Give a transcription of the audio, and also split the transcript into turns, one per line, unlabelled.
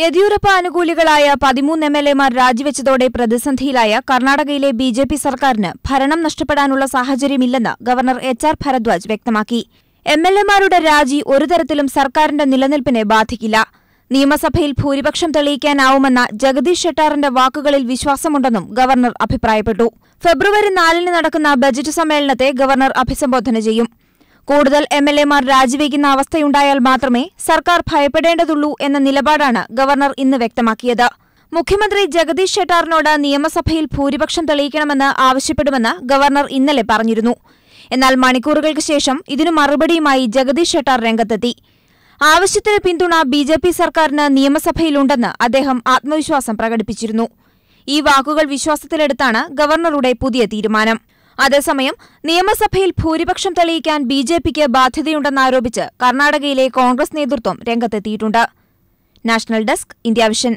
യെദ്യൂരപ്പ അനുകൂലികളായ പതിമൂന്ന് M L എമാർ രാജിവെച്ചതോടെ പ്രതിസന്ധിയിലായ കർണാടകയിലെ ബി ജെ പി സർക്കാരിന് ഭരണം നഷ്ടപ്പെടാനുള്ള സാഹചര്യമില്ലെന്ന് ഗവർണർ എച്ച് ആർ ഭരദ്വാജ് വ്യക്തമാക്കി എം എൽ എമാരുടെ രാജി ഒരു തരത്തിലും സർക്കാരിന്റെ നിലനിൽപ്പിനെ ബാധിക്കില്ല നിയമസഭയിൽ ഭൂരിപക്ഷം തെളിയിക്കാനാവുമെന്ന ജഗദീഷ് ഷെട്ടാറിന്റെ വാക്കുകളിൽ വിശ്വാസമുണ്ടെന്നും ഗവർണർ അഭിപ്രായപ്പെട്ടു ഫെബ്രുവരി നാലിന് നടക്കുന്ന ബജറ്റ് സമ്മേളനത്തെ ഗവർണർ അഭിസംബോധന ചെയ്യും കൂടുതൽ എം എൽ എമാർ രാജിവെക്കുന്ന അവസ്ഥയുണ്ടായാൽ മാത്രമേ സർക്കാർ ഭയപ്പെടേണ്ടതുള്ളൂ എന്ന നിലപാടാണ് ഗവർണർ ഇന്ന് വ്യക്തമാക്കിയത് മുഖ്യമന്ത്രി ജഗദീഷ് ഷെട്ടാറിനോട് നിയമസഭയിൽ ഭൂരിപക്ഷം തെളിയിക്കണമെന്ന് ആവശ്യപ്പെടുമെന്ന് ഗവർണർ ഇന്നലെ പറഞ്ഞിരുന്നു എന്നാൽ മണിക്കൂറുകൾക്ക് ശേഷം ഇതിനു മറുപടിയുമായി ജഗദീഷ് ഷെട്ടാർ രംഗത്തെത്തി ആവശ്യത്തിന് പിന്തുണ ബി ജെ പി സർക്കാരിന് നിയമസഭയിലുണ്ടെന്ന് അദ്ദേഹം ആത്മവിശ്വാസം പ്രകടിപ്പിച്ചിരുന്നു ഈ വാക്കുകൾ വിശ്വാസത്തിലെടുത്താണ് ഗവർണറുടെ പുതിയ തീരുമാനം അതേസമയം നിയമസഭയിൽ ഭൂരിപക്ഷം തെളിയിക്കാൻ ബി ജെ പിക്ക് ബാധ്യതയുണ്ടെന്നാരോപിച്ച് കർണാടകയിലെ കോൺഗ്രസ് നേതൃത്വം രംഗത്തെത്തിയിട്ടുണ്ട് നാഷണൽ ഡെസ്ക് ഇന്ത്യ വിഷൻ